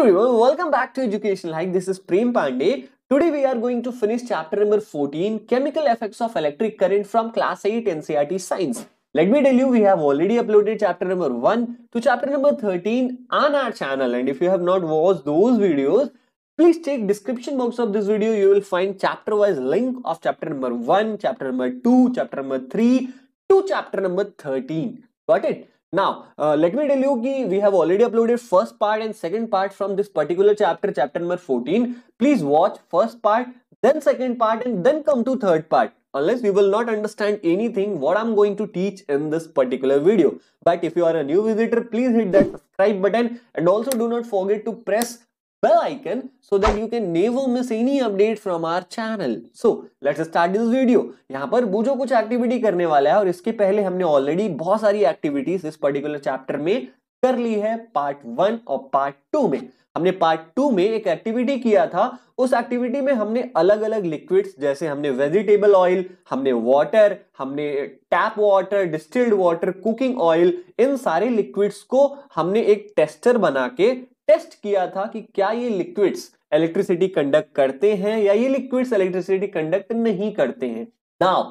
everyone, welcome back to Education Like. This is Prem Pandey. Today we are going to finish chapter number 14, Chemical Effects of Electric Current from Class 8 NCERT Science. Let me tell you, we have already uploaded chapter number 1 to chapter number 13 on our channel. And if you have not watched those videos, please check description box of this video. You will find chapter wise link of chapter number 1, chapter number 2, chapter number 3 to chapter number 13. Got it? Now, uh, let me tell you that we have already uploaded first part and second part from this particular chapter, chapter number 14. Please watch first part, then second part and then come to third part unless you will not understand anything what I'm going to teach in this particular video. But if you are a new visitor, please hit that subscribe button and also do not forget to press bell icon so that you can never miss any update from our channel. So let's start this video. यहाँ पर बुजो कुछ activity करने वाला है और इसके पहले हमने already बहुत सारी activities इस particular chapter में कर ली है part वन और part टू में हमने पार्ट टू में एक एक्टिविटी किया था उस एक्टिविटी में हमने अलग अलग लिक्विड्स जैसे हमने वेजिटेबल ऑयल हमने वाटर हमने tap water distilled water cooking oil इन सारे लिक्विड्स को हमने एक टेस्टर बना के टेस्ट किया था कि क्या ये लिक्विड्स इलेक्ट्रिसिटी कंडक्ट करते हैं या ये लिक्विड्स इलेक्ट्रिसिटी कंडक्ट नहीं करते हैं नाउ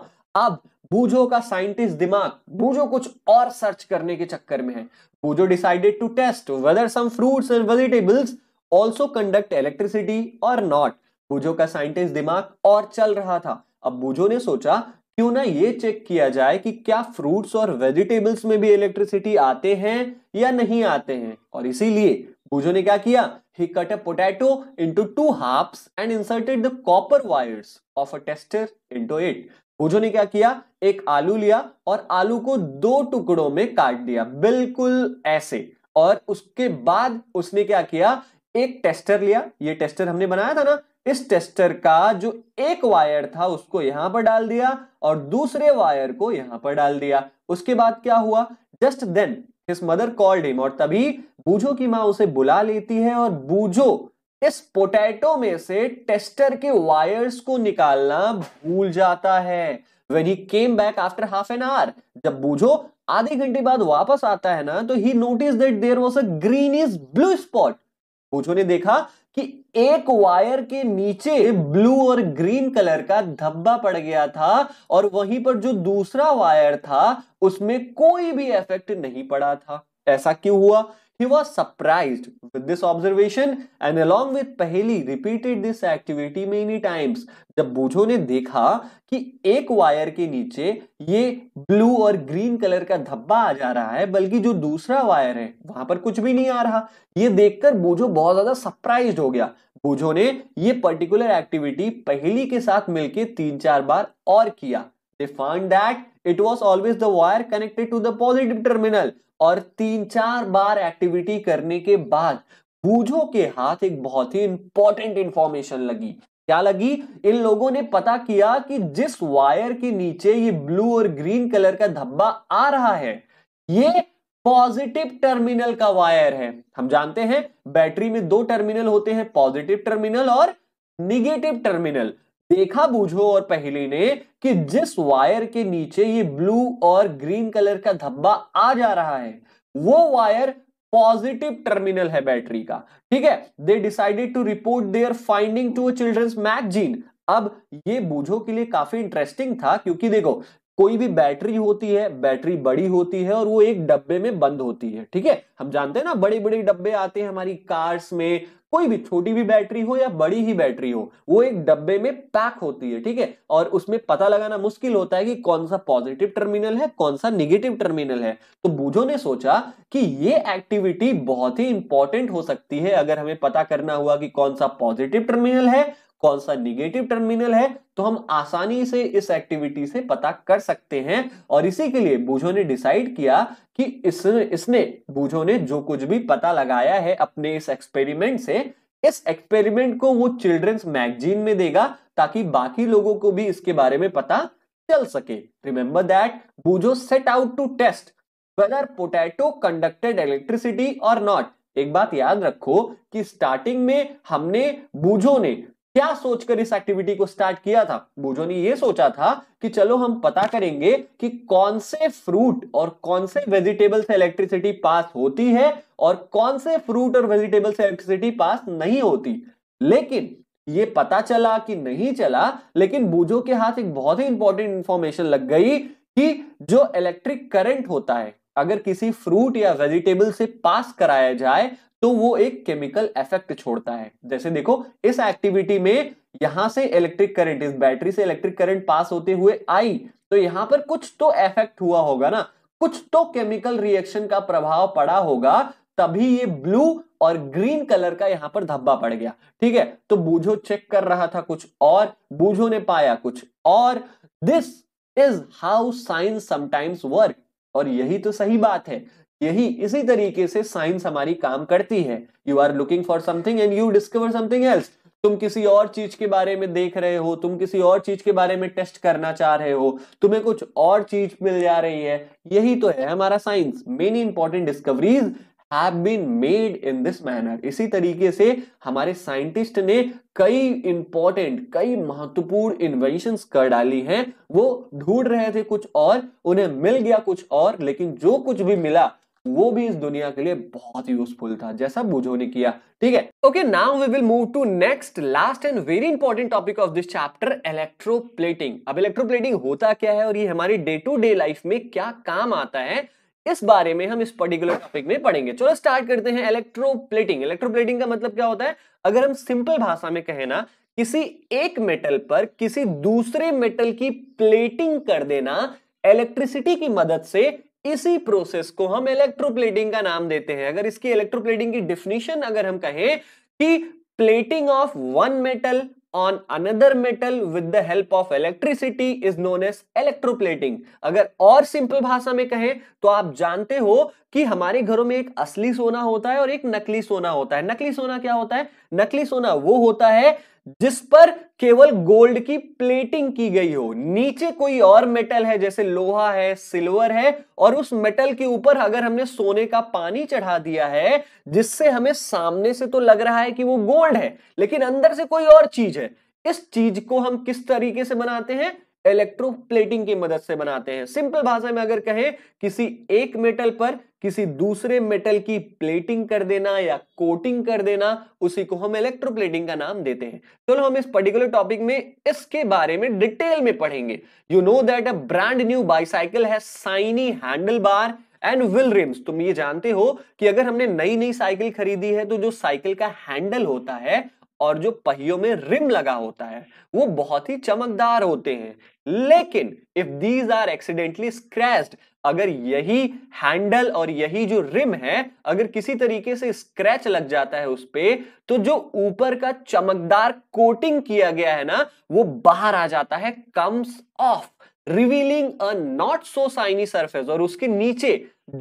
अब बूझो का साइंटिस्ट दिमाग बूझो कुछ और सर्च करने के चक्कर में है Boojho decided to test whether some fruits and vegetables also conduct electricity और नॉट बूझो का साइंटिस्ट दिमाग और चल रहा था अब बूझो ने सोचा क्यों ना ये चेक किया जाए कि क्या फ्रूट्स और वेजिटेबल्स में भी इलेक्ट्रिसिटी आते हैं या नहीं आते हैं और इसीलिए बुजो ने क्या किया he cut a potato into two half and inserted the copper wires of a tester into it Boojho ने क्या किया एक आलू लिया और आलू को दो टुकड़ों में काट दिया बिल्कुल ऐसे और उसके बाद उसने क्या किया एक टेस्टर लिया ये टेस्टर हमने बनाया था ना इस टेस्टर का जो एक वायर था उसको यहां पर डाल दिया और दूसरे वायर को यहां पर डाल दिया उसके बाद क्या हुआ just then his mother called him और तभी बूझो की माँ उसे बुला लेती है और बूझो इस पोटैटो में से टेस्टर के वायर्स को निकालना भूल जाता है when he came back after half an hour जब बूझो आधे घंटे बाद वापस आता है ना तो he noticed that there was a greenish blue spot Boojho ने देखा कि एक वायर के नीचे ब्लू और ग्रीन कलर का धब्बा पड़ गया था और वहीं पर जो दूसरा वायर था उसमें कोई भी इफेक्ट नहीं पड़ा था ऐसा क्यों हुआ He was surprised with this observation and along with Paheli repeated this activity many times. jab bujho ne dekha ki ek wire ke niche ye blue aur green color ka dhabba aa ja raha hai balki jo dusra wire hai wahan par kuch bhi nahi aa raha ye dekhkar bujho bahut zyada surprised ho gaya bujho ne ye particular activity पहली ke sath milke तीन चार bar aur kiya they found that it was always the wire connected to the positive terminal और तीन चार बार activity करने के बाद बूझो के हाथ एक बहुत ही इंपॉर्टेंट इंफॉर्मेशन लगी क्या लगी इन लोगों ने पता किया कि जिस वायर के नीचे ये ब्लू और ग्रीन कलर का धब्बा आ रहा है ये पॉजिटिव टर्मिनल का वायर है हम जानते हैं बैटरी में दो टर्मिनल होते हैं पॉजिटिव टर्मिनल और निगेटिव टर्मिनल देखा बूझो और पहले ने कि जिस वायर के नीचे ये ब्लू और ग्रीन कलर का धब्बा आ जा रहा है वो वायर पॉजिटिव टर्मिनल है बैटरी का ठीक है दे decided to report their findings to a children's magazine अब ये बूझो के लिए काफी इंटरेस्टिंग था क्योंकि देखो कोई भी बैटरी होती है बैटरी बड़ी होती है और वो एक डब्बे में बंद होती है ठीक है हम जानते हैं ना बड़े बड़े डब्बे आते हैं हमारी कार्स में कोई भी छोटी भी बैटरी हो या बड़ी ही बैटरी हो वो एक डब्बे में पैक होती है ठीक है और उसमें पता लगाना मुश्किल होता है कि कौन सा पॉजिटिव टर्मिनल है कौन सा निगेटिव टर्मिनल है तो बूझो ने सोचा कि ये एक्टिविटी बहुत ही इंपॉर्टेंट हो सकती है अगर हमें पता करना हुआ कि कौन सा पॉजिटिव टर्मिनल है कौन सा निगेटिव टर्मिनल है तो हम आसानी से इस एक्टिविटी से पता कर सकते हैं और इसी के लिए बूझो ने डिसाइड किया कि इसने इसने बूझो ने जो कुछ भी पता लगाया है अपने इस एक्सपेरिमेंट से इस एक्सपेरिमेंट को वो चिल्ड्रंस मैगजीन में देगा ताकि बाकी लोगों को भी इसके बारे में पता चल सके remember that Boojho set out to test whether potato conducted electricity और नॉट एक बात याद रखो कि स्टार्टिंग में हमने बूझो ने क्या सोचकर इस एक्टिविटी को स्टार्ट किया था बोजो ने यह सोचा था कि चलो हम पता करेंगे कि कौन से फ्रूट और कौन से वेजिटेबल से इलेक्ट्रिसिटी पास होती है और कौन से फ्रूट और वेजिटेबल से इलेक्ट्रिसिटी पास नहीं होती लेकिन ये पता चला कि नहीं चला लेकिन बूझो के हाथ एक बहुत ही इंपॉर्टेंट इंफॉर्मेशन लग गई कि जो इलेक्ट्रिक करंट होता है अगर किसी फ्रूट या वेजिटेबल से पास कराया जाए तो वो एक केमिकल इफेक्ट छोड़ता है जैसे देखो इस एक्टिविटी में यहां से इलेक्ट्रिक करंट इस बैटरी से इलेक्ट्रिक करंट पास होते हुए आई तो यहां पर कुछ तो इफेक्ट हुआ होगा ना कुछ तो केमिकल रिएक्शन का प्रभाव पड़ा होगा तभी ये ब्लू और ग्रीन कलर का यहां पर धब्बा पड़ गया ठीक है तो बूझो चेक कर रहा था कुछ और बूझो ने पाया कुछ और this is how science sometimes work और यही तो सही बात है यही इसी तरीके से साइंस हमारी काम करती है you are looking for something and you discover something else तुम किसी और चीज के बारे में देख रहे हो तुम किसी और चीज के बारे में टेस्ट करना चाह रहे हो तुम्हें कुछ और चीज मिल जा रही है यही तो है हमारा science many important discoveries have been made in this manner इसी तरीके से हमारे साइंटिस्ट ने कई इंपॉर्टेंट कई महत्वपूर्ण इन्वेंशन कर डाली हैं वो ढूंढ रहे थे कुछ और उन्हें मिल गया कुछ और लेकिन जो कुछ भी मिला वो भी इस दुनिया के लिए बहुत यूजफुल था जैसा बुझो ने किया ठीक है okay now we will move to next last and very important topic of this chapter electroplating अब इलेक्ट्रोप्लेटिंग होता क्या है और ये हमारी डे टू डे लाइफ में क्या काम आता है इस बारे में हम इस पर्टिकुलर टॉपिक में पढ़ेंगे चलो स्टार्ट करते हैं इलेक्ट्रोप्लेटिंग इलेक्ट्रोप्लेटिंग का मतलब क्या होता है अगर हम सिंपल भाषा में कहें ना किसी एक मेटल पर किसी दूसरे मेटल की प्लेटिंग कर देना इलेक्ट्रिसिटी की मदद से इसी प्रोसेस को हम इलेक्ट्रोप्लेटिंग का नाम देते हैं अगर इसकी इलेक्ट्रोप्लेटिंग की डिफिनेशन अगर हम कहें कि plating of one metal on another metal with the help of electricity is known as electroplating अगर और सिंपल भाषा में कहें तो आप जानते हो कि हमारे घरों में एक असली सोना होता है और एक नकली सोना होता है नकली सोना क्या होता है नकली सोना वो होता है जिस पर केवल गोल्ड की प्लेटिंग की गई हो नीचे कोई और मेटल है जैसे लोहा है सिल्वर है और उस मेटल के ऊपर अगर हमने सोने का पानी चढ़ा दिया है जिससे हमें सामने से तो लग रहा है कि वो गोल्ड है लेकिन अंदर से कोई और चीज है इस चीज को हम किस तरीके से बनाते हैं इलेक्ट्रोप्लेटिंग की मदद से बनाते हैं सिंपल भाषा में अगर कहें किसी एक मेटल पर किसी दूसरे मेटल की प्लेटिंग कर देना या कोटिंग कर देना उसी को हम इलेक्ट्रोप्लेटिंग का नाम देते हैं चलो हम इस पर्टिकुलर टॉपिक में इसके बारे में डिटेल में पढ़ेंगे you know that a brand new bicycle है shiny handle bar and wheel rims तुम ये जानते हो कि अगर हमने नई नई साइकिल खरीदी है तो जो साइकिल का हैंडल होता है और जो पहियों में रिम लगा होता है वो बहुत ही चमकदार होते हैं लेकिन if these are accidentally scratched अगर यही हैंडल और यही जो रिम है अगर किसी तरीके से स्क्रैच लग जाता है उस पर तो जो ऊपर का चमकदार कोटिंग किया गया है ना वो बाहर आ जाता है comes off revealing a not so shiny surface और उसके नीचे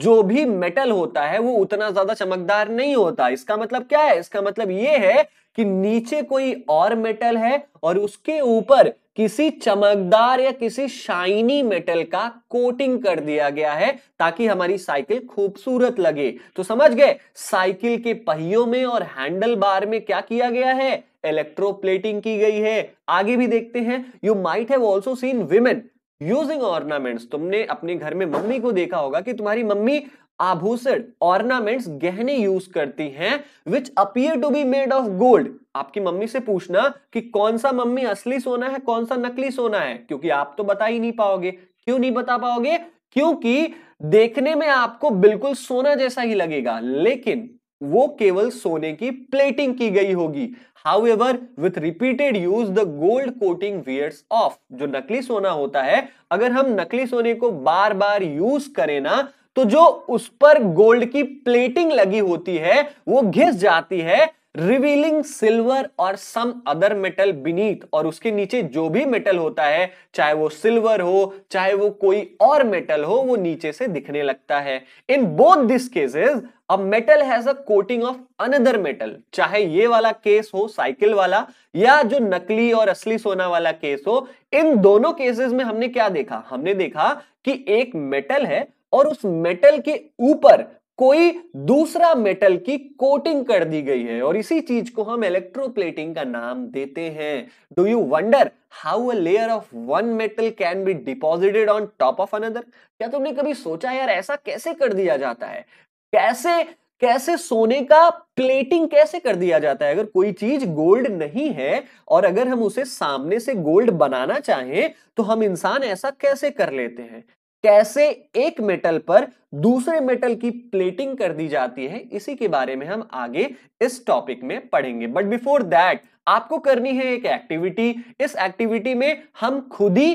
जो भी मेटल होता है वो उतना ज्यादा चमकदार नहीं होता इसका मतलब क्या है इसका मतलब ये है कि नीचे कोई और मेटल है और उसके ऊपर किसी चमकदार या किसी शाइनी मेटल का कोटिंग कर दिया गया है ताकि हमारी साइकिल खूबसूरत लगे तो समझ गए साइकिल के पहियों में और हैंडल बार में क्या किया गया है इलेक्ट्रोप्लेटिंग की गई है आगे भी देखते हैं you might have also seen women using ornaments तुमने अपने घर में मम्मी को देखा होगा कि तुम्हारी मम्मी आभूषण ऑर्नामेंट्स गहने यूज करती हैं which appear to be made of gold आपकी मम्मी से पूछना कि कौन सा मम्मी असली सोना है कौन सा नकली सोना है क्योंकि आप तो बता ही नहीं पाओगे क्यों नहीं बता पाओगे क्योंकि देखने में आपको बिल्कुल सोना जैसा ही लगेगा लेकिन वो केवल सोने की प्लेटिंग की गई होगी however with repeated use the gold coating wears off जो नकली सोना होता है अगर हम नकली सोने को बार बार यूज करें ना तो जो उस पर गोल्ड की प्लेटिंग लगी होती है वो घिस जाती है रिवीलिंग सिल्वर और सम अदर मेटल बीनीथ और उसके नीचे जो भी मेटल होता है चाहे वो सिल्वर हो चाहे वो कोई और मेटल हो वो नीचे से दिखने लगता है इन बोथ दिस केसेस अब metal has a coating of another metal चाहे ये वाला केस हो साइकिल वाला या जो नकली और असली सोना वाला केस हो इन दोनों केसेस में हमने क्या देखा हमने देखा कि एक मेटल है और उस मेटल के ऊपर कोई दूसरा मेटल की कोटिंग कर दी गई है और इसी चीज को हम इलेक्ट्रोप्लेटिंग का नाम देते हैं do you wonder how a layer of one metal can be deposited on top of another क्या तुमने कभी सोचा यार ऐसा कैसे कर दिया जाता है कैसे कैसे सोने का प्लेटिंग कैसे कर दिया जाता है अगर कोई चीज गोल्ड नहीं है और अगर हम उसे सामने से गोल्ड बनाना चाहें तो हम इंसान ऐसा कैसे कर लेते हैं कैसे एक मेटल पर दूसरे मेटल की प्लेटिंग कर दी जाती है इसी के बारे में हम आगे इस टॉपिक में पढ़ेंगे बट बिफोर दैट आपको करनी है एक एक्टिविटी इस एक्टिविटी में हम खुद ही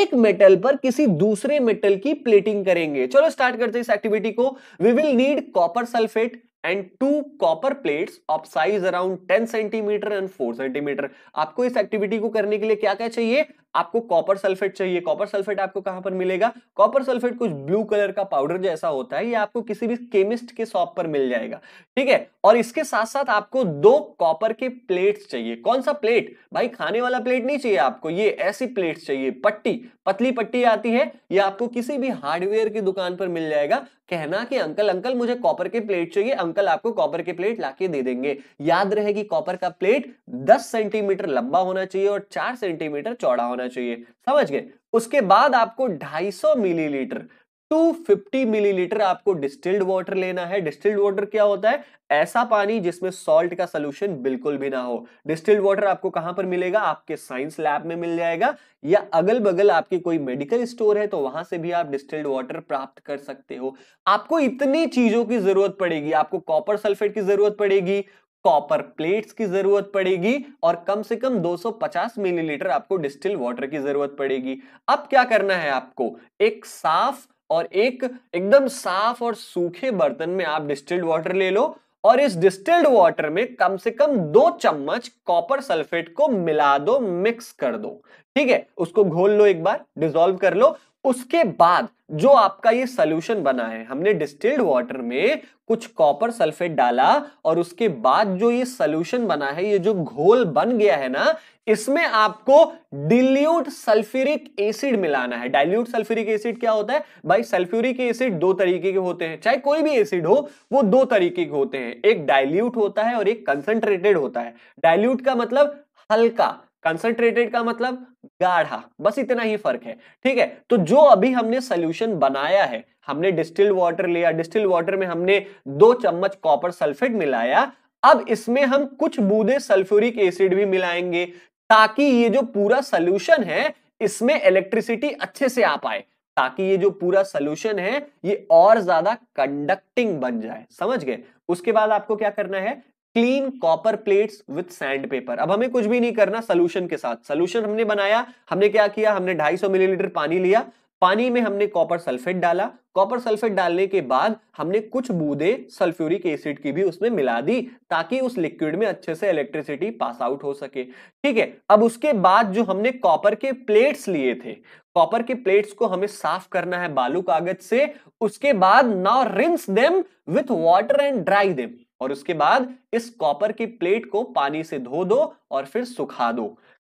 एक मेटल पर किसी दूसरे मेटल की प्लेटिंग करेंगे चलो स्टार्ट करते हैं इस एक्टिविटी को we will need copper sulphate and two copper plates of size around 10 centimetre and 4 centimetre आपको इस एक्टिविटी को करने के लिए क्या क्या चाहिए आपको कॉपर सल्फेट चाहिए कॉपर सल्फेट आपको कहां पर मिलेगा कॉपर सल्फेट कुछ ब्लू कलर का पाउडर जैसा होता है ये आपको किसी भी केमिस्ट के शॉप पर मिल जाएगा ठीक है और इसके साथ साथ आपको दो कॉपर के प्लेट्स चाहिए कौन सा प्लेट भाई खाने वाला प्लेट नहीं चाहिए आपको ये ऐसी प्लेट चाहिए पट्टी पतली पट्टी आती है ये आपको किसी भी हार्डवेयर की दुकान पर मिल जाएगा कहना कि अंकल अंकल मुझे कॉपर के प्लेट चाहिए अंकल आपको कॉपर के प्लेट लाके दे देंगे याद रहे कि कॉपर का प्लेट 10 सेंटीमीटर लंबा होना चाहिए और 4 सेंटीमीटर चौड़ा होना होना चाहिए समझ गए उसके बाद आपको 250 मिलीलीटर 250 मिलीलीटर आपको डिस्टिल्ड वाटर लेना है डिस्टिल्ड वाटर क्या होता है ऐसा पानी जिसमें सॉल्ट का सोल्यूशन बिल्कुल भी ना हो डिस्टिल्ड वाटर आपको कहां पर मिलेगा आपके साइंस लैब में मिल जाएगा या अगल बगल आपके कोई मेडिकल स्टोर है तो वहां से भी आप डिस्टिल्ड वाटर प्राप्त कर सकते हो आपको इतनी चीजों की जरूरत पड़ेगी आपको कॉपर सल्फेट की जरूरत पड़ेगी कॉपर प्लेट्स की जरूरत पड़ेगी और कम से कम 250 मिलीलीटर आपको डिस्टिल वाटर की जरूरत पड़ेगी अब क्या करना है आपको एक साफ और एक एकदम साफ और सूखे बर्तन में आप डिस्टिल्ड वाटर ले लो और इस डिस्टिल्ड वाटर में कम से कम दो चम्मच कॉपर सल्फेट को मिला दो मिक्स कर दो ठीक है उसको घोल लो एक बार डिजोल्व कर लो उसके बाद जो आपका ये सोल्यूशन बना है हमने डिस्टिल्ड वाटर में कुछ कॉपर सल्फेट डाला और उसके बाद जो ये सोल्यूशन बना है ये जो घोल बन गया है ना इसमें आपको डिल्यूट सल्फ्यूरिक एसिड मिलाना है डाइल्यूट सल्फ्यूरिक एसिड क्या होता है भाई सल्फ्यूरिक एसिड दो तरीके के होते हैं चाहे कोई भी एसिड हो वो दो तरीके के होते हैं एक डाइल्यूट होता है और एक कंसनट्रेटेड होता है डायल्यूट का मतलब हल्का कंसंट्रेटेड का मतलब गाढ़ा बस इतना ही फर्क है ठीक है तो जो अभी हमने सोल्यूशन बनाया है हमने डिस्टिल्ड वाटर लिया डिस्टिल्ड वाटर में हमने दो चम्मच कॉपर सल्फेट मिलाया अब इसमें हम कुछ बूंदे सल्फ्यूरिक एसिड भी मिलाएंगे ताकि ये जो पूरा सोल्यूशन है इसमें इलेक्ट्रिसिटी अच्छे से आ पाए ताकि ये जो पूरा सोल्यूशन है ये और ज्यादा कंडक्टिंग बन जाए समझ गए उसके बाद आपको क्या करना है clean copper plates with sand paper अब हमें कुछ भी नहीं करना सोल्यूशन के साथ सोल्यूशन हमने बनाया हमने क्या किया हमने 250 मिलीलीटर पानी लिया पानी में हमने कॉपर सल्फेट डाला कॉपर सल्फेट डालने के बाद हमने कुछ बूंदे सल्फ्यूरिक एसिड की भी उसमें मिला दी ताकि उस लिक्विड में अच्छे से इलेक्ट्रिसिटी पास आउट हो सके ठीक है अब उसके बाद जो हमने कॉपर के प्लेट्स लिए थे कॉपर के प्लेट्स को हमें साफ करना है बालू कागज से उसके बाद now rinse them with water and dry them और उसके बाद इस कॉपर की प्लेट को पानी से धो दो और फिर सुखा दो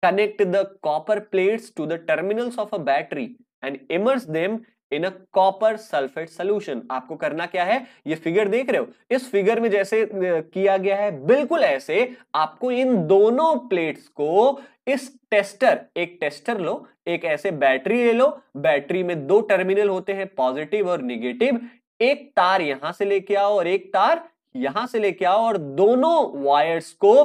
connect the copper plates to the terminals of a battery and immerse them in a copper sulphate solution आपको करना क्या है ये फिगर देख रहे हो इस फिगर में जैसे किया गया है बिल्कुल ऐसे आपको इन दोनों प्लेट्स को इस टेस्टर एक टेस्टर लो एक ऐसे बैटरी ले लो बैटरी में दो टर्मिनल होते हैं पॉजिटिव और निगेटिव एक तार यहां से लेके आओ और एक तार यहां से लेके आओ और दोनों वायर्स को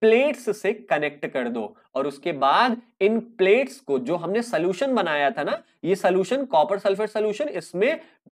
प्लेट्स से कनेक्ट कर दो और उसके बाद इन प्लेट्स को जो हमने सोल्यूशन बनाया था ना ये सोल्यूशन कॉपर सल्फेट सोल्यूशन इसमें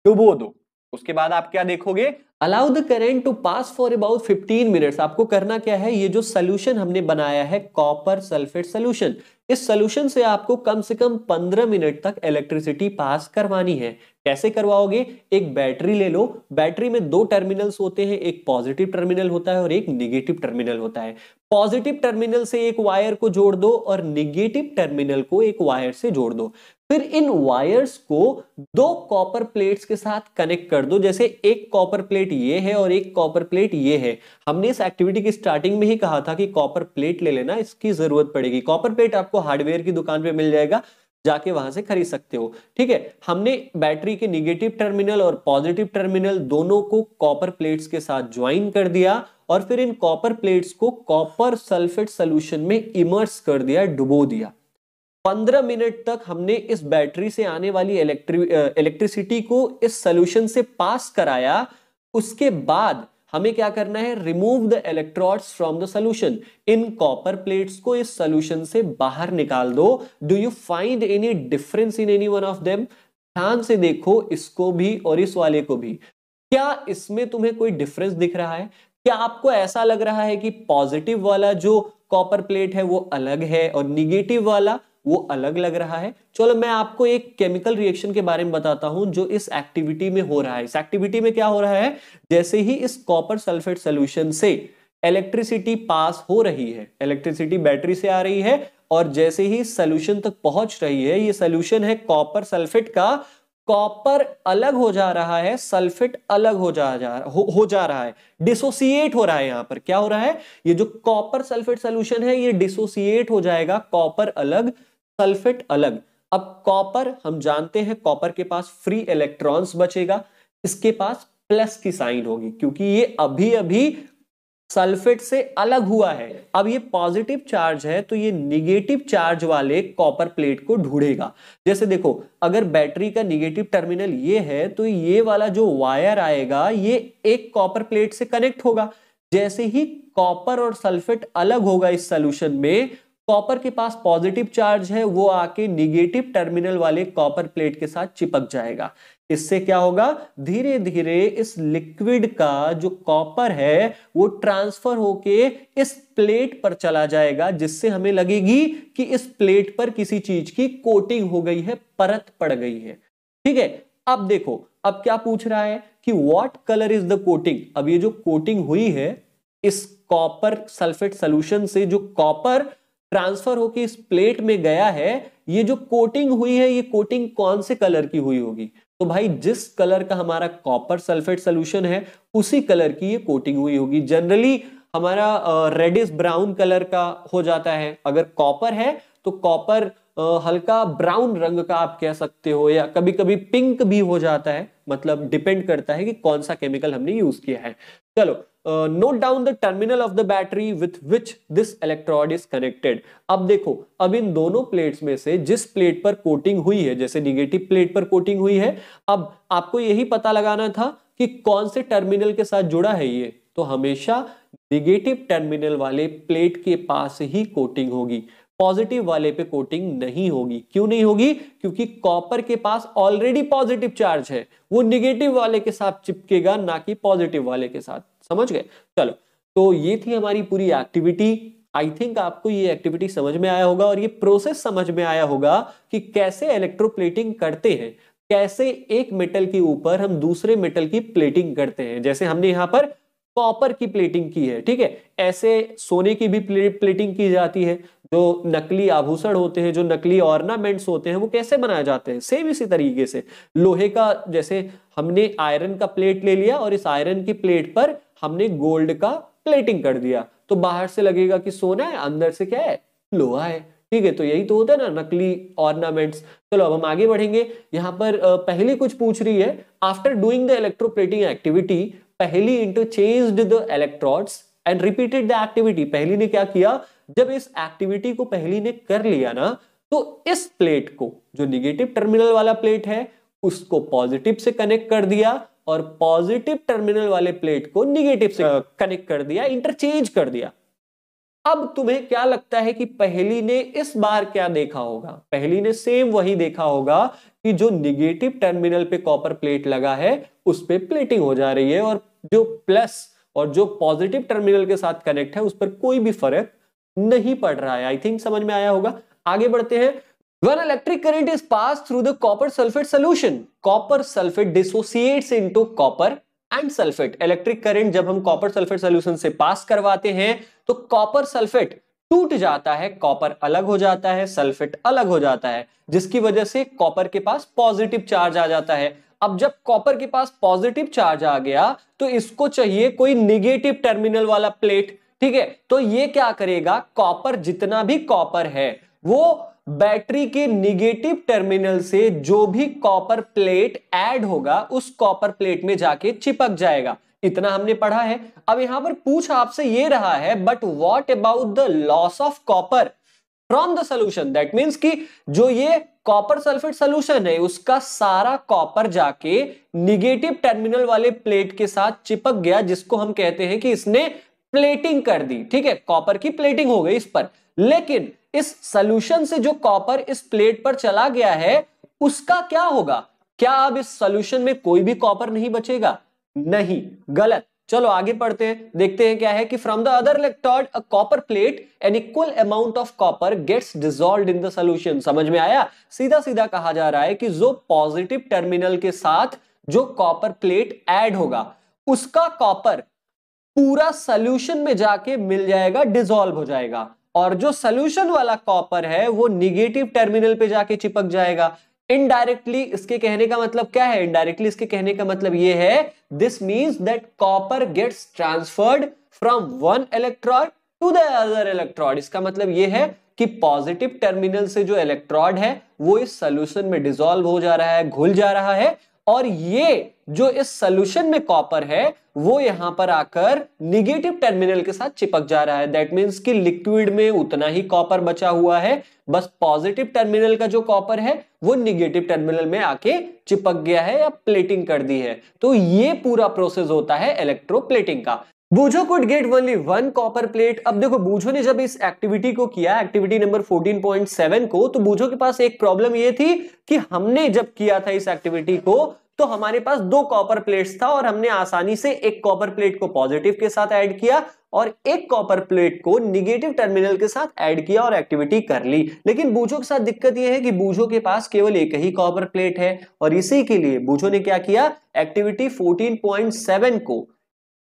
डुबो दो उसके बाद आप क्या देखोगे allow the current to pass for about 15 minutes आपको करना क्या है ये जो सोल्यूशन हमने बनाया है कॉपर सल्फेट सोल्यूशन इस सोल्यूशन से आपको कम से कम 15 मिनट तक इलेक्ट्रिसिटी पास करवानी है कैसे करवाओगे एक बैटरी ले लो बैटरी में दो टर्मिनल्स होते हैं एक पॉजिटिव टर्मिनल होता है और एक निगेटिव टर्मिनल होता है पॉजिटिव टर्मिनल से एक वायर को जोड़ दो और निगेटिव टर्मिनल को एक वायर से जोड़ दो फिर इन वायर्स को दो कॉपर प्लेट्स के साथ कनेक्ट कर दो जैसे एक कॉपर प्लेट प्लेट ये है और एक कॉपर प्लेट ये है हमने इस एक्टिविटी की स्टार्टिंग में ही कहा था कि कॉपर प्लेट ले लेना इसकी जरूरत पड़ेगी कॉपर प्लेट आपको हार्डवेयर की दुकान पे मिल जाएगा जाके वहां से खरीद सकते हो ठीक है हमने बैटरी के निगेटिव टर्मिनल और पॉजिटिव टर्मिनल दोनों को कॉपर प्लेट्स के साथ ज्वाइन कर दिया और फिर इन कॉपर प्लेट्स को कॉपर सल्फेट सोल्यूशन में इमर्स कर दिया डुबो दिया 15 मिनट तक हमने इस बैटरी से आने वाली इलेक्ट्रिक इलेक्ट्रिसिटी को इस सोल्यूशन से पास कराया उसके बाद हमें क्या करना है remove the electrodes from the solution इन कॉपर प्लेट्स को इस सोल्यूशन से बाहर निकाल दो do you find any difference in any one of them ध्यान से देखो इसको भी और इस वाले को भी क्या इसमें तुम्हें कोई डिफरेंस दिख रहा है क्या आपको ऐसा लग रहा है कि पॉजिटिव वाला जो कॉपर प्लेट है वो अलग है और निगेटिव वाला वो अलग लग रहा है चलो मैं आपको एक केमिकल रिएक्शन के बारे में बताता हूं जो इस एक्टिविटी में हो रहा है इस एक्टिविटी में क्या हो रहा है जैसे ही इस कॉपर सल्फेट सोल्यूशन से इलेक्ट्रिसिटी पास हो रही है इलेक्ट्रिसिटी बैटरी से आ रही है और जैसे ही सोल्यूशन तक पहुंच रही है ये सोल्यूशन है कॉपर सल्फेट का कॉपर अलग हो जा रहा है सल्फेट अलग हो जा जा हो, हो जा रहा है डिसोसिएट हो रहा है यहां पर क्या हो रहा है ये जो कॉपर सल्फेट सोल्यूशन है ये डिसोसिएट हो जाएगा कॉपर अलग सल्फेट अलग अब कॉपर हम जानते हैं कॉपर के पास फ्री इलेक्ट्रॉन्स बचेगा इसके पास प्लस की साइन होगी क्योंकि ये अभी अभी सल्फेट से अलग हुआ है अब ये पॉजिटिव चार्ज है तो ये निगेटिव चार्ज वाले कॉपर प्लेट को ढूंढेगा जैसे देखो अगर बैटरी का निगेटिव टर्मिनल ये है तो ये वाला जो वायर आएगा ये एक कॉपर प्लेट से कनेक्ट होगा जैसे ही कॉपर और सल्फेट अलग होगा इस सोल्यूशन में कॉपर के पास पॉजिटिव चार्ज है वो आके निगेटिव टर्मिनल वाले कॉपर प्लेट के साथ चिपक जाएगा इससे क्या होगा धीरे धीरे इस लिक्विड का जो कॉपर है वो ट्रांसफर होके इस प्लेट पर चला जाएगा जिससे हमें लगेगी कि इस प्लेट पर किसी चीज की कोटिंग हो गई है परत पड़ गई है ठीक है अब देखो अब क्या पूछ रहा है कि what colour is the coating अब ये जो कोटिंग हुई है इस कॉपर सल्फेट सोल्यूशन से जो कॉपर ट्रांसफर होके इस प्लेट में गया है ये जो कोटिंग हुई है ये कोटिंग कौन से कलर की हुई होगी तो भाई जिस कलर का हमारा कॉपर सल्फेट सोल्यूशन है उसी कलर की ये कोटिंग हुई होगी जनरली हमारा रेडिस ब्राउन कलर का हो जाता है अगर कॉपर है तो कॉपर हल्का ब्राउन रंग का आप कह सकते हो या कभी कभी पिंक भी हो जाता है मतलब डिपेंड करता है कि कौन सा केमिकल हमने यूज किया है चलो note down the terminal of the battery with which this electrode is connected अब देखो अब इन दोनों प्लेट्स में से जिस प्लेट पर कोटिंग हुई है जैसे निगेटिव प्लेट पर कोटिंग हुई है अब आपको यही पता लगाना था कि कौन से टर्मिनल के साथ जुड़ा है ये तो हमेशा निगेटिव टर्मिनल वाले प्लेट के पास ही कोटिंग होगी पॉजिटिव वाले पे कोटिंग नहीं होगी क्यों नहीं होगी क्योंकि कॉपर के पास ऑलरेडी पॉजिटिव चार्ज है वो निगेटिव वाले के साथ चिपकेगा ना कि पॉजिटिव वाले के साथ समझ गए चलो तो ये थी हमारी पूरी एक्टिविटी आई थिंक आपको ये एक्टिविटी समझ में आया होगा और ये प्रोसेस समझ में आया होगा कि कैसे इलेक्ट्रोप्लेटिंग करते हैं कैसे एक मेटल के ऊपर हम दूसरे मेटल की प्लेटिंग करते हैं जैसे हमने यहाँ पर कॉपर की प्लेटिंग की है ठीक है ऐसे सोने की भी प्लेटिंग की जाती है जो नकली आभूषण होते हैं जो नकली ऑर्नामेंट्स होते हैं वो कैसे बनाए जाते हैं सेम इसी तरीके से लोहे का जैसे हमने आयरन का प्लेट ले लिया और इस आयरन की प्लेट पर हमने गोल्ड का प्लेटिंग कर दिया तो बाहर से लगेगा कि सोना है अंदर से क्या है लोहा है ठीक है तो यही तो होता है ना नकली ऑर्नामेंट्स चलो अब हम आगे बढ़ेंगे यहाँ पर पहली कुछ पूछ रही है after doing the electroplating activity Paheli interchanged the electrodes and repeated the activity Paheli ने क्या किया जब इस एक्टिविटी को पहली ने कर लिया ना तो इस प्लेट को जो निगेटिव टर्मिनल वाला प्लेट है उसको पॉजिटिव से कनेक्ट कर दिया और पॉजिटिव टर्मिनल वाले प्लेट को निगेटिव से कनेक्ट हाँ। कर दिया इंटरचेंज कर दिया अब तुम्हें क्या लगता है कि पहली ने इस बार क्या देखा होगा पहली ने सेम वही देखा होगा कि जो निगेटिव टर्मिनल पे कॉपर प्लेट लगा है उस पर प्लेटिंग हो जा रही है और जो प्लस और जो पॉजिटिव टर्मिनल के साथ कनेक्ट है उस पर कोई भी फर्क नहीं पड़ रहा है आई थिंक समझ में आया होगा आगे बढ़ते हैं When electric current is passed through the copper sulfate solution, copper sulfate dissociates into copper and sulfate. Electric current जब हम copper sulfate solution से pass करवाते हैं तो copper sulfate टूट जाता है कॉपर अलग हो जाता है सल्फेट अलग हो जाता है जिसकी वजह से कॉपर के पास पॉजिटिव चार्ज आ जाता है अब जब कॉपर के पास पॉजिटिव चार्ज आ गया तो इसको चाहिए कोई निगेटिव टर्मिनल वाला प्लेट ठीक है तो ये क्या करेगा कॉपर जितना भी कॉपर है वो बैटरी के निगेटिव टर्मिनल से जो भी कॉपर प्लेट ऐड होगा उस कॉपर प्लेट में जाके चिपक जाएगा इतना हमने पढ़ा है अब यहां पर पूछ आपसे ये रहा है but what about the loss of copper from the solution that means कि जो ये कॉपर सल्फेट सोल्यूशन है उसका सारा कॉपर जाके निगेटिव टर्मिनल वाले प्लेट के साथ चिपक गया जिसको हम कहते हैं कि इसने प्लेटिंग कर दी ठीक है कॉपर की प्लेटिंग हो गई इस पर लेकिन इस सोल्यूशन से जो कॉपर इस प्लेट पर चला गया है उसका क्या होगा क्या अब इस सोल्यूशन में कोई भी कॉपर नहीं बचेगा नहीं गलत चलो आगे पढ़ते हैं देखते हैं क्या है कि from the other electrode a copper plate an equal amount of copper gets dissolve in the solution समझ में आया सीधा सीधा कहा जा रहा है कि जो पॉजिटिव टर्मिनल के साथ जो कॉपर प्लेट एड होगा उसका कॉपर पूरा सोल्यूशन में जाके मिल जाएगा डिजोल्व हो जाएगा और जो सोल्यूशन वाला कॉपर है वो निगेटिव टर्मिनल पे जाके चिपक जाएगा इनडायरेक्टली इसके कहने का मतलब क्या है इनडायरेक्टली इसके कहने का मतलब ये है this means that copper gets transferred from one electron to the other electron इसका मतलब ये है कि पॉजिटिव टर्मिनल से जो इलेक्ट्रॉड है वो इस सोल्यूशन में डिजोल्व हो जा रहा है घुल जा रहा है और ये जो इस सोल्यूशन में कॉपर है वो यहां पर आकर निगेटिव टर्मिनल के साथ चिपक जा रहा है दैट मीन्स कि लिक्विड में उतना ही कॉपर बचा हुआ है बस पॉजिटिव टर्मिनल का जो कॉपर है वो निगेटिव टर्मिनल में आके चिपक गया है या प्लेटिंग कर दी है तो ये पूरा प्रोसेस होता है इलेक्ट्रोप्लेटिंग का Boojho could get only one copper plate अब देखो बूझो ने जब इस एक्टिविटी को किया एक्टिविटी नंबर 14.7 को तो बूझो के पास एक प्रॉब्लम ये थी कि हमने जब किया था इस एक्टिविटी को तो हमारे पास दो कॉपर प्लेट्स था और हमने आसानी से एक कॉपर प्लेट को पॉजिटिव के साथ ऐड किया और एक कॉपर प्लेट को निगेटिव टर्मिनल के साथ ऐड किया और एक्टिविटी कर ली लेकिन बूझो के साथ दिक्कत यह है कि बूझो के पास केवल एक ही कॉपर प्लेट है और इसी के लिए बूझो ने क्या किया एक्टिविटी फोर्टीन को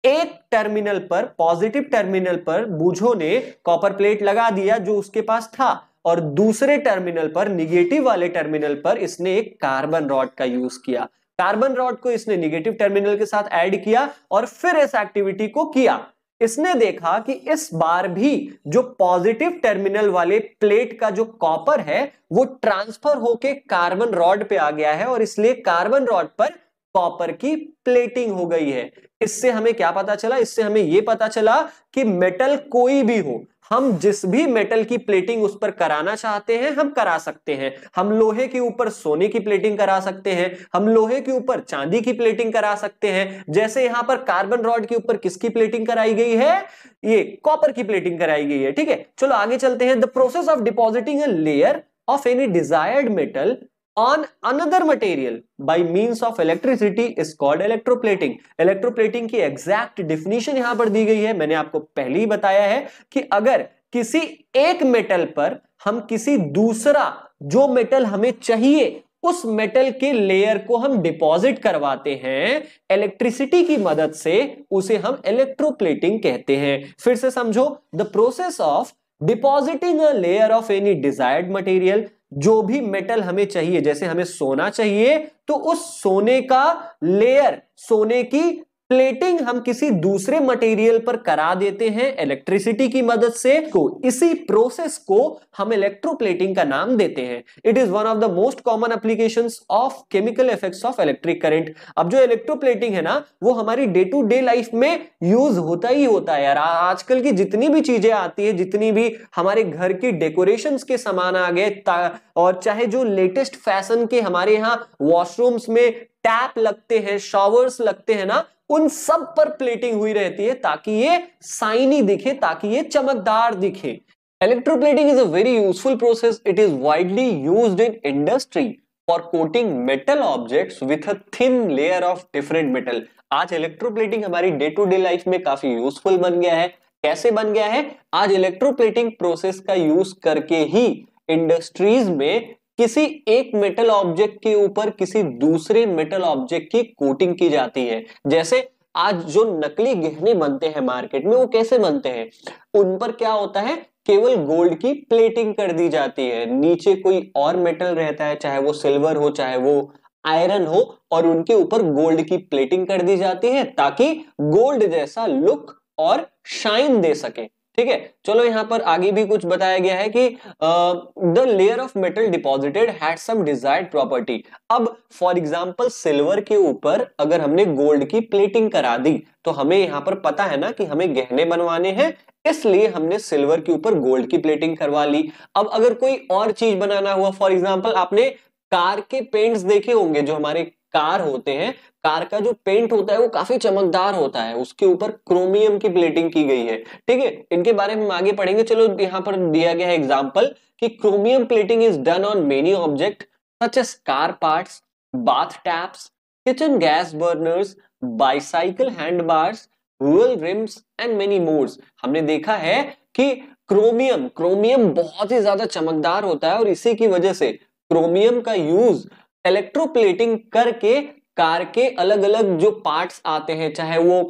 एक टर्मिनल पर पॉजिटिव टर्मिनल पर बुझो ने कॉपर प्लेट लगा दिया जो उसके पास था और दूसरे टर्मिनल पर निगेटिव वाले टर्मिनल पर इसने एक कार्बन रॉड का यूज किया कार्बन रॉड को इसने निगेटिव टर्मिनल के साथ ऐड किया और फिर इस एक्टिविटी को किया इसने देखा कि इस बार भी जो पॉजिटिव टर्मिनल वाले प्लेट का जो कॉपर है वो ट्रांसफर होके कार्बन रॉड पे आ गया है और इसलिए कार्बन रॉड पर कॉपर की प्लेटिंग हो गई है इससे हमें क्या पता चला इससे हमें यह पता चला कि मेटल कोई भी हो हम जिस भी मेटल की प्लेटिंग उस पर कराना चाहते हैं हम करा सकते हैं हम लोहे के ऊपर सोने की प्लेटिंग करा सकते हैं हम लोहे के ऊपर चांदी की प्लेटिंग करा सकते हैं जैसे यहां पर कार्बन रॉड के ऊपर किसकी प्लेटिंग कराई गई है ये कॉपर की प्लेटिंग कराई गई है ठीक है चलो आगे चलते हैं the process of depositing a layer of any desired metal on another material by means of electricity is called electroplating. Electroplating की exact definition यहां पर दी गई है मैंने आपको पहले ही बताया है कि अगर किसी एक मेटल पर हम किसी दूसरा जो मेटल हमें चाहिए उस मेटल के लेयर को हम डिपॉजिट करवाते हैं इलेक्ट्रिसिटी की मदद से उसे हम इलेक्ट्रोप्लेटिंग कहते हैं फिर से समझो the process of depositing a layer of any desired material जो भी मेटल हमें चाहिए जैसे हमें सोना चाहिए तो उस सोने का लेयर सोने की प्लेटिंग हम किसी दूसरे मटेरियल पर करा देते हैं इलेक्ट्रिसिटी की मदद से तो इसी प्रोसेस को हम इलेक्ट्रोप्लेटिंग का नाम देते हैं it is one of the most common applications of chemical effects of electric current अब जो इलेक्ट्रोप्लेटिंग है ना वो हमारी डे टू डे लाइफ में यूज होता ही होता है यार आजकल की जितनी भी चीजें आती है जितनी भी हमारे घर की डेकोरेशन के सामान आ गए और चाहे जो लेटेस्ट फैशन के हमारे यहाँ वॉशरूम्स में टैप लगते हैं शॉवर्स लगते हैं ना उन सब पर प्लेटिंग हुई रहती है ताकि ये साइनी दिखे ताकि ये चमकदार दिखे electroplating is a very useful process it is widely use in industry for coating metal object with a thin layer of different metal आज इलेक्ट्रोप्लेटिंग हमारी डे टू डे लाइफ में काफी यूजफुल बन गया है कैसे बन गया है आज इलेक्ट्रोप्लेटिंग प्रोसेस का यूज करके ही इंडस्ट्रीज में किसी एक मेटल ऑब्जेक्ट के ऊपर किसी दूसरे मेटल ऑब्जेक्ट की कोटिंग की जाती है जैसे आज जो नकली गहने बनते हैं मार्केट में वो कैसे बनते हैं उन पर क्या होता है केवल गोल्ड की प्लेटिंग कर दी जाती है नीचे कोई और मेटल रहता है चाहे वो सिल्वर हो चाहे वो आयरन हो और उनके ऊपर गोल्ड की प्लेटिंग कर दी जाती है ताकि गोल्ड जैसा लुक और शाइन दे सके ठीक है चलो यहाँ पर आगे भी कुछ बताया गया है कि the layer of metal deposited had some desired property अब फॉर एग्जाम्पल सिल्वर के ऊपर अगर हमने गोल्ड की प्लेटिंग करा दी तो हमें यहाँ पर पता है ना कि हमें गहने बनवाने हैं इसलिए हमने सिल्वर के ऊपर गोल्ड की प्लेटिंग करवा ली अब अगर कोई और चीज बनाना हुआ फॉर एग्जाम्पल आपने कार के पेंट्स देखे होंगे जो हमारे कार होते हैं कार का जो पेंट होता है वो काफी चमकदार होता है उसके ऊपर क्रोमियम की प्लेटिंग की गई है ठीक है इनके बारे में हम आगे पढ़ेंगे चलो यहाँ पर दिया गया है एग्जाम्पल कि chromium plating is done on many object such as car part bath taps kitchen gas burners bicycle hand bars rural rims and many modes हमने देखा है कि क्रोमियम क्रोमियम बहुत ही ज्यादा चमकदार होता है और इसी की वजह से क्रोमियम का यूज इलेक्ट्रोप्लेटिंग करके कार के अलग अलग जो पार्ट्स आते हैं चाहे वो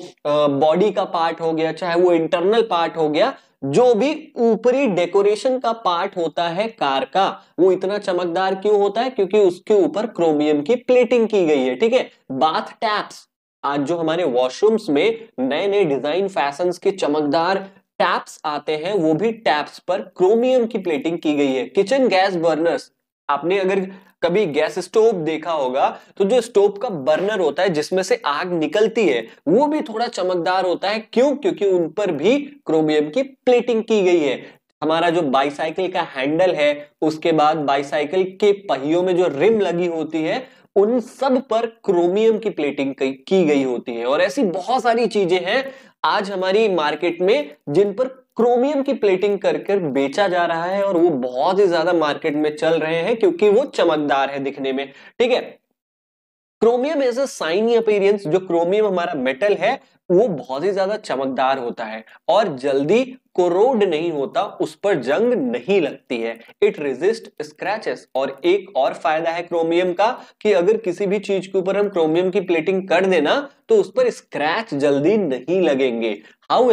बॉडी का पार्ट हो गया चाहे वो इंटरनल पार्ट हो गया जो भी ऊपरी डेकोरेशन का पार्ट होता है कार का वो इतना चमकदार क्यों होता है क्योंकि उसके ऊपर क्रोमियम की प्लेटिंग की गई है ठीक है बाथ टैप्स आज जो हमारे वॉशरूम्स में नए नए डिजाइन फैशन के चमकदार टैप्स आते हैं वो भी टैप्स पर क्रोमियम की प्लेटिंग की गई है किचन गैस बर्नर्स आपने अगर कभी गैस स्टोव देखा होगा तो जो स्टोव का बर्नर होता है जिसमें से आग निकलती है वो भी थोड़ा चमकदार होता है क्यों क्योंकि उन पर भी क्रोमियम की प्लेटिंग की गई है हमारा जो बाइसाइकिल का हैंडल है उसके बाद बाइसाइकिल के पहियों में जो रिम लगी होती है उन सब पर क्रोमियम की प्लेटिंग की गई होती है और ऐसी बहुत सारी चीजें हैं आज हमारी मार्केट में जिन पर क्रोमियम की प्लेटिंग कर कर बेचा जा रहा है और वो बहुत ही ज्यादा मार्केट में चल रहे हैं क्योंकि वो चमकदार है दिखने में ठीक है chromium as a shiny appearance जो क्रोमियम हमारा मेटल है वो बहुत ही ज्यादा चमकदार होता है और जल्दी कोरोड नहीं होता उस पर जंग नहीं लगती है इट रेजिस्ट स्क्रैचेस और एक और फायदा है क्रोमियम का कि अगर किसी भी चीज के ऊपर हम क्रोमियम की प्लेटिंग कर देना तो उस पर स्क्रैच जल्दी नहीं लगेंगे how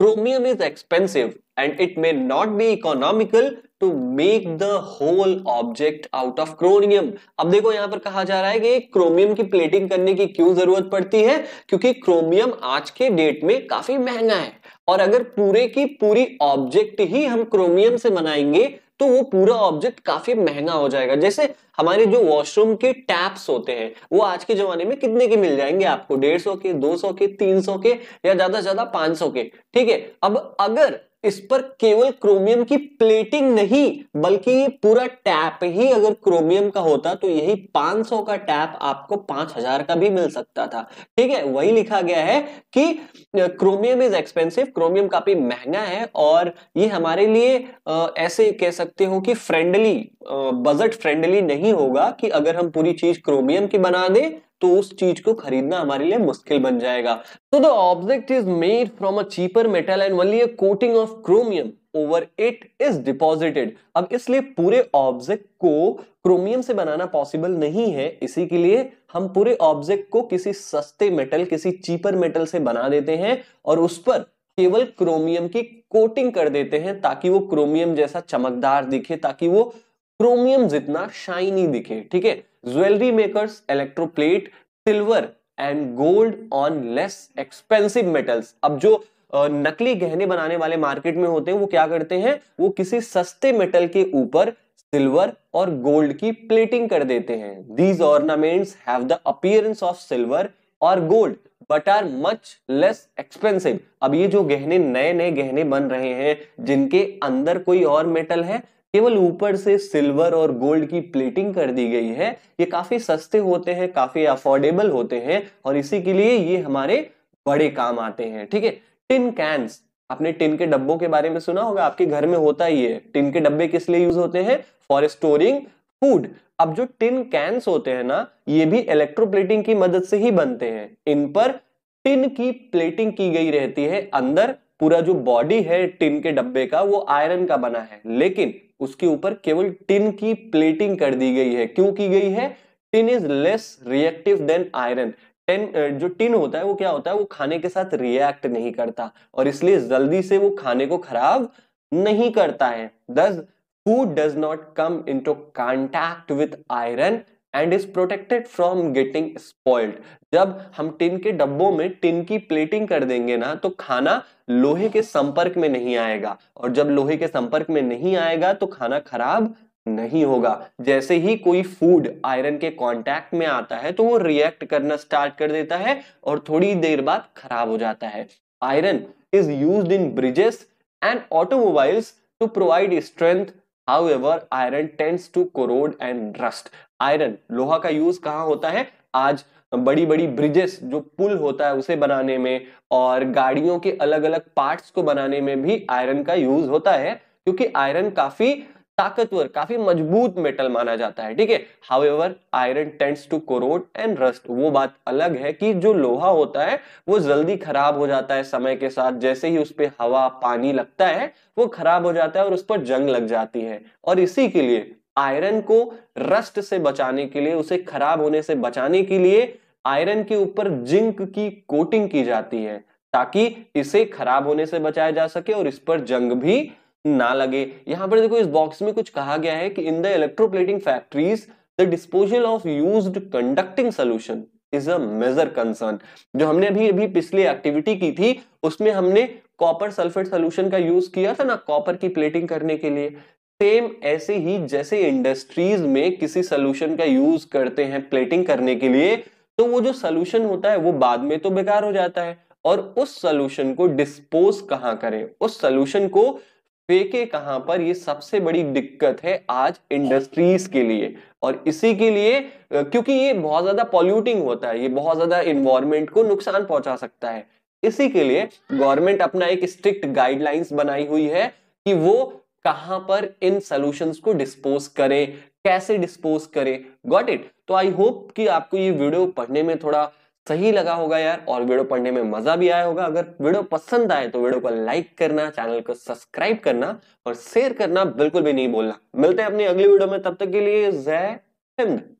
Chromium is expensive and it may not be economical to make the whole object out of chromium. अब देखो यहां पर कहा जा रहा है कि क्रोमियम की प्लेटिंग करने की क्यों जरूरत पड़ती है क्योंकि क्रोमियम आज के डेट में काफी महंगा है और अगर पूरे की पूरी ऑब्जेक्ट ही हम क्रोमियम से बनाएंगे तो वो पूरा ऑब्जेक्ट काफी महंगा हो जाएगा जैसे हमारे जो वॉशरूम के टैप्स होते हैं वो आज के जमाने में कितने के मिल जाएंगे आपको डेढ़ सौ के दो सौ के तीन सौ के या ज्यादा से ज्यादा पांच सौ के ठीक है अब अगर इस पर केवल क्रोमियम की प्लेटिंग नहीं बल्कि ये पूरा टैप ही अगर क्रोमियम का होता तो यही 500 का टैप आपको 5000 का भी मिल सकता था ठीक है वही लिखा गया है कि क्रोमियम इज एक्सपेंसिव क्रोमियम काफी महंगा है और ये हमारे लिए आ, ऐसे कह सकते हो कि फ्रेंडली बजट फ्रेंडली नहीं होगा कि अगर हम पूरी चीज क्रोमियम की बना दें तो उस चीज को खरीदना हमारे लिए मुश्किल बन जाएगा तो the object is made from a cheaper metal and only a coating of chromium over it is deposited अब इसलिए पूरे ऑब्जेक्ट को क्रोमियम से बनाना पॉसिबल नहीं है इसी के लिए हम पूरे ऑब्जेक्ट को किसी सस्ते मेटल किसी चीपर मेटल से बना देते हैं और उस पर केवल क्रोमियम की कोटिंग कर देते हैं ताकि वो क्रोमियम जैसा चमकदार दिखे ताकि वो क्रोमियम जितना शाइनी दिखे ठीक है jewellery makers electroplate silver and gold on less expensive metals अब जो नकली गहने बनाने वाले मार्केट में होते हैं वो क्या करते हैं वो किसी सस्ते मेटल के ऊपर सिल्वर और गोल्ड की प्लेटिंग कर देते हैं these ornaments have the appearance of silver और gold but are much less expensive अब ये जो गहने नए नए गहने बन रहे हैं जिनके अंदर कोई और मेटल है केवल ऊपर से सिल्वर और गोल्ड की प्लेटिंग कर दी गई है ये काफी सस्ते होते हैं काफी अफोर्डेबल होते हैं और इसी के लिए ये हमारे बड़े काम आते हैं ठीक है टिन कैंस आपने टिन के डब्बों के बारे में सुना होगा आपके घर में होता ही है टिन के डब्बे किस लिए यूज होते हैं फॉर स्टोरिंग फूड अब जो टिन कैंस होते हैं ना ये भी इलेक्ट्रोप्लेटिंग की मदद से ही बनते हैं इन पर टिन की प्लेटिंग की गई रहती है अंदर पूरा जो बॉडी है टिन के डब्बे का वो आयरन का बना है लेकिन उसके ऊपर केवल टिन की प्लेटिंग कर दी गई है क्यों की गई है tin is less reactive than iron ten जो टिन होता है वो क्या होता है वो खाने के साथ रिएक्ट नहीं करता और इसलिए जल्दी से वो खाने को खराब नहीं करता है thus food does not come into contact with iron and is protected from getting spoiled जब हम टिन के डब्बों में टिन की प्लेटिंग कर देंगे ना तो खाना लोहे के संपर्क में नहीं आएगा और जब लोहे के संपर्क में नहीं आएगा तो खाना खराब नहीं होगा जैसे ही कोई फूड आयरन के कांटेक्ट में आता है तो वो रिएक्ट करना स्टार्ट कर देता है और थोड़ी देर बाद खराब हो जाता है iron is use in bridges and automobiles to provide strength however iron tends to corrode and rust iron लोहा का यूज कहाँ होता है आज बड़ी बड़ी ब्रिजेस जो पुल होता है उसे बनाने में और गाड़ियों के अलग अलग पार्ट्स को बनाने में भी आयरन का यूज होता है क्योंकि आयरन काफी ताकतवर काफी मजबूत मेटल माना जाता है ठीक है however iron tends to corrode and rust वो बात अलग है कि जो लोहा होता है वो जल्दी खराब हो जाता है समय के साथ जैसे ही उस पर हवा पानी लगता है वो खराब हो जाता है और उस पर जंग लग जाती है और इसी के लिए आयरन को रस्ट से बचाने के लिए उसे खराब होने से बचाने के लिए आयरन के ऊपर जिंक की कोटिंग की जाती है ताकि इसे खराब होने से बचाया जा सके और इस पर जंग भी ना लगे यहां पर देखो इस बॉक्स में कुछ कहा गया है कि in the electroplating factories the disposal of used conducting solution is a major concern जो हमने अभी अभी पिछली एक्टिविटी की थी उसमें हमने कॉपर सल्फेट सोल्यूशन का यूज किया था ना कॉपर की प्लेटिंग करने के लिए सेम ऐसे ही जैसे इंडस्ट्रीज में किसी सोल्यूशन का यूज करते हैं प्लेटिंग करने के लिए तो वो जो सोल्यूशन होता है वो बाद में तो बेकार हो जाता है और उस सोल्यूशन को डिस्पोज कहां करें उस सोल्यूशन को फेंके कहां पर ये सबसे बड़ी दिक्कत है आज इंडस्ट्रीज के लिए और इसी के लिए क्योंकि ये बहुत ज्यादा पॉल्यूटिंग होता है ये बहुत ज्यादा इन्वायरमेंट को नुकसान पहुंचा सकता है इसी के लिए गवर्नमेंट अपना एक स्ट्रिक्ट गाइडलाइंस बनाई हुई है कि वो कहां पर इन सोल्यूशंस को डिस्पोज करें कैसे डिस्पोज करें गॉट इट तो आई होप कि आपको ये वीडियो पढ़ने में थोड़ा सही लगा होगा यार और वीडियो पढ़ने में मजा भी आया होगा अगर वीडियो पसंद आए तो वीडियो को लाइक करना चैनल को सब्सक्राइब करना और शेयर करना बिल्कुल भी नहीं बोलना मिलते हैं अपनी अगली वीडियो में तब तक के लिए जय हिंद